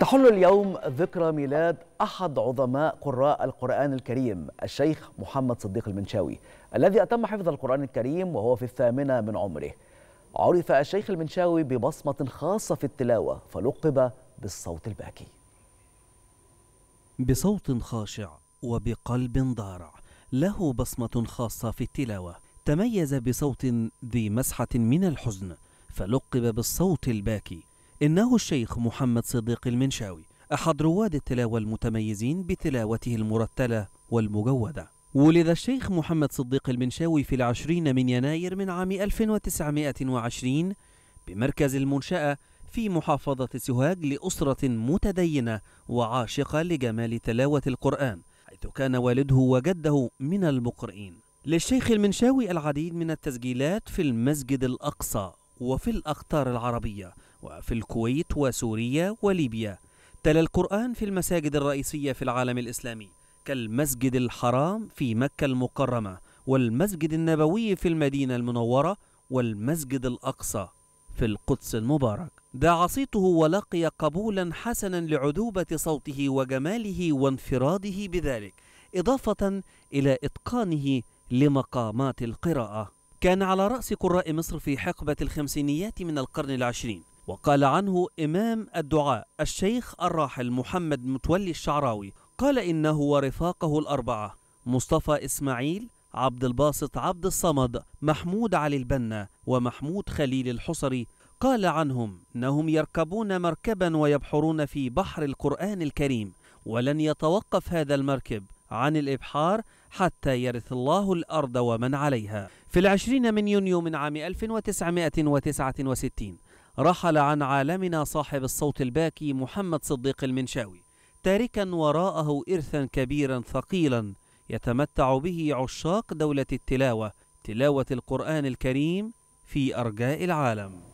تحل اليوم ذكرى ميلاد أحد عظماء قراء القرآن الكريم الشيخ محمد صديق المنشاوي الذي أتم حفظ القرآن الكريم وهو في الثامنة من عمره عرف الشيخ المنشاوي ببصمة خاصة في التلاوة فلقب بالصوت الباكي بصوت خاشع وبقلب ضارع له بصمة خاصة في التلاوة تميز بصوت ذي مسحة من الحزن فلقب بالصوت الباكي إنه الشيخ محمد صديق المنشاوي أحد رواد التلاوة المتميزين بتلاوته المرتلة والمجودة ولد الشيخ محمد صديق المنشاوي في العشرين من يناير من عام 1920 بمركز المنشأة في محافظة سوهاج لأسرة متدينة وعاشقة لجمال تلاوة القرآن حيث كان والده وجده من المقرئين للشيخ المنشاوي العديد من التسجيلات في المسجد الأقصى وفي الأقطار العربية وفي الكويت وسوريا وليبيا تلا القرآن في المساجد الرئيسية في العالم الإسلامي كالمسجد الحرام في مكة المكرمة والمسجد النبوي في المدينة المنورة والمسجد الأقصى في القدس المبارك دعا صيته ولقي قبولا حسنا لعذوبة صوته وجماله وانفراده بذلك إضافة إلى إتقانه لمقامات القراءة كان على رأس قراء مصر في حقبة الخمسينيات من القرن العشرين وقال عنه إمام الدعاء الشيخ الراحل محمد متولي الشعراوي قال إنه ورفاقه الأربعة مصطفى إسماعيل عبد الباسط عبد الصمد محمود علي البنا ومحمود خليل الحصري قال عنهم إنهم يركبون مركبا ويبحرون في بحر القرآن الكريم ولن يتوقف هذا المركب عن الإبحار حتى يرث الله الأرض ومن عليها في العشرين من يونيو من عام 1969 رحل عن عالمنا صاحب الصوت الباكي محمد صديق المنشاوي تاركا وراءه إرثا كبيرا ثقيلا يتمتع به عشاق دولة التلاوة تلاوة القرآن الكريم في أرجاء العالم